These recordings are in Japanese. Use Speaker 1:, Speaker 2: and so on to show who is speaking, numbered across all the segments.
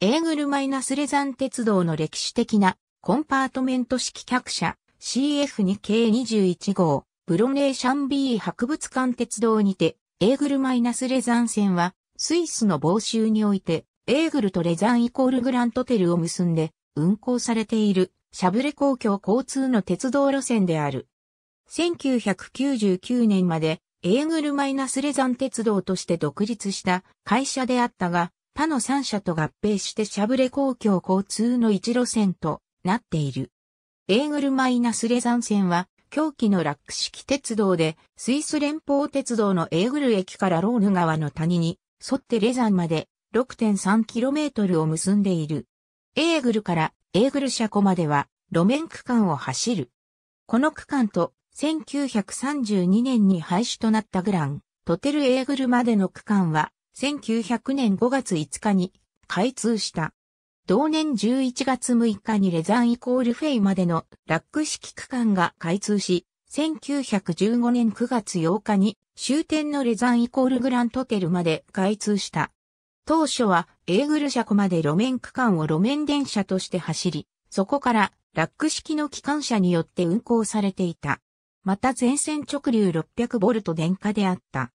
Speaker 1: エーグルマイナスレザン鉄道の歴史的なコンパートメント式客車 CF2 k 21号ブロネーシャン B 博物館鉄道にてエーグルマイナスレザン線はスイスの某州においてエーグルとレザンイコールグラントテルを結んで運行されているシャブレ公共交通の鉄道路線である。1999年までエーグルマイナスレザン鉄道として独立した会社であったが、他の3社と合併してシャブレ公共交通の一路線となっている。エーグルマイナスレザン線は、狂気のラック式鉄道で、スイス連邦鉄道のエーグル駅からローヌ川の谷に沿ってレザンまで 6.3km を結んでいる。エーグルからエーグル車庫までは路面区間を走る。この区間と1932年に廃止となったグラン、トテルエーグルまでの区間は1900年5月5日に開通した。同年11月6日にレザンイコールフェイまでのラック式区間が開通し、1915年9月8日に終点のレザンイコールグラントテルまで開通した。当初はエーグル車庫まで路面区間を路面電車として走り、そこからラック式の機関車によって運行されていた。また全線直流6 0 0ト電化であった。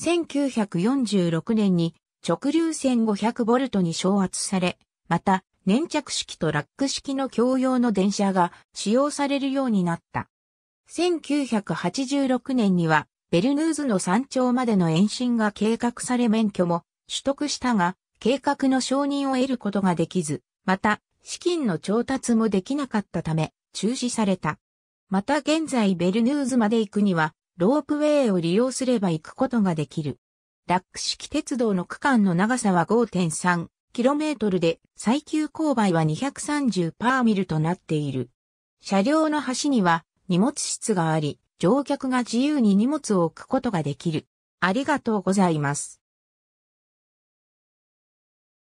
Speaker 1: 1946年に直流線500ボルトに昇圧され、また、粘着式とラック式の共用の電車が使用されるようになった。1986年には、ベルヌーズの山頂までの延伸が計画され免許も取得したが、計画の承認を得ることができず、また、資金の調達もできなかったため、中止された。また現在ベルヌーズまで行くには、ロープウェイを利用すれば行くことができる。ラック式鉄道の区間の長さは 5.3km で最急勾配は230パーミルとなっている。車両の端には荷物室があり、乗客が自由に荷物を置くことができる。ありがとうございます。